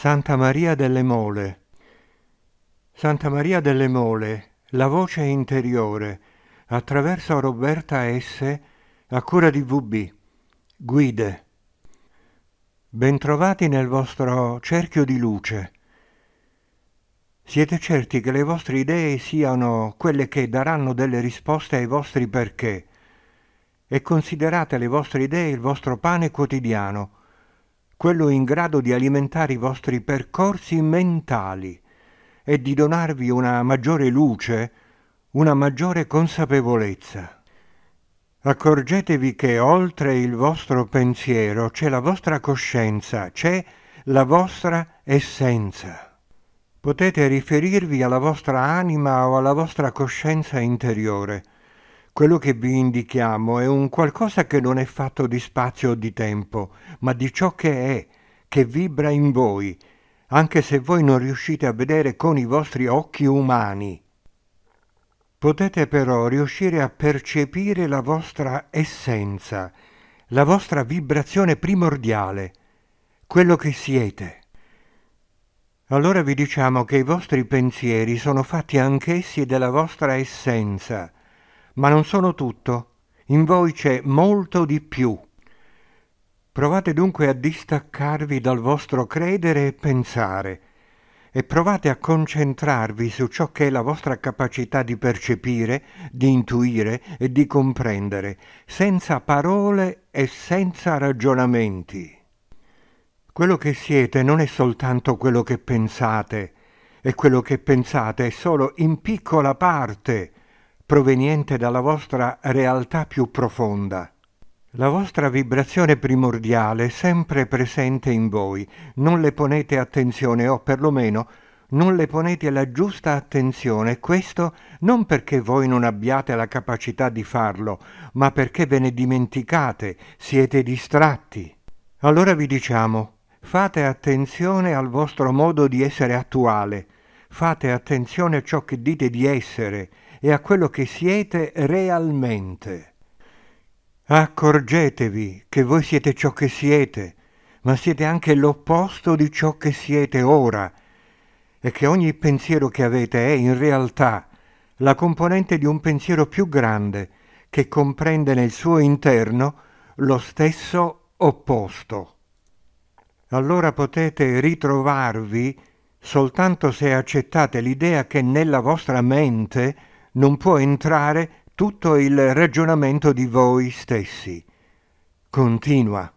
Santa Maria delle Mole. Santa Maria delle Mole, la voce interiore, attraverso Roberta S., a cura di VB. Guide. Bentrovati nel vostro cerchio di luce. Siete certi che le vostre idee siano quelle che daranno delle risposte ai vostri perché e considerate le vostre idee il vostro pane quotidiano quello in grado di alimentare i vostri percorsi mentali e di donarvi una maggiore luce, una maggiore consapevolezza. Accorgetevi che oltre il vostro pensiero c'è la vostra coscienza, c'è la vostra essenza. Potete riferirvi alla vostra anima o alla vostra coscienza interiore, quello che vi indichiamo è un qualcosa che non è fatto di spazio o di tempo, ma di ciò che è, che vibra in voi, anche se voi non riuscite a vedere con i vostri occhi umani. Potete però riuscire a percepire la vostra essenza, la vostra vibrazione primordiale, quello che siete. Allora vi diciamo che i vostri pensieri sono fatti anch'essi della vostra essenza, ma non sono tutto, in voi c'è molto di più. Provate dunque a distaccarvi dal vostro credere e pensare, e provate a concentrarvi su ciò che è la vostra capacità di percepire, di intuire e di comprendere, senza parole e senza ragionamenti. Quello che siete non è soltanto quello che pensate, e quello che pensate è solo in piccola parte proveniente dalla vostra realtà più profonda. La vostra vibrazione primordiale è sempre presente in voi, non le ponete attenzione o perlomeno non le ponete la giusta attenzione, questo non perché voi non abbiate la capacità di farlo, ma perché ve ne dimenticate, siete distratti. Allora vi diciamo, fate attenzione al vostro modo di essere attuale, fate attenzione a ciò che dite di essere e a quello che siete realmente. Accorgetevi che voi siete ciò che siete, ma siete anche l'opposto di ciò che siete ora, e che ogni pensiero che avete è in realtà la componente di un pensiero più grande che comprende nel suo interno lo stesso opposto. Allora potete ritrovarvi soltanto se accettate l'idea che nella vostra mente non può entrare tutto il ragionamento di voi stessi. Continua.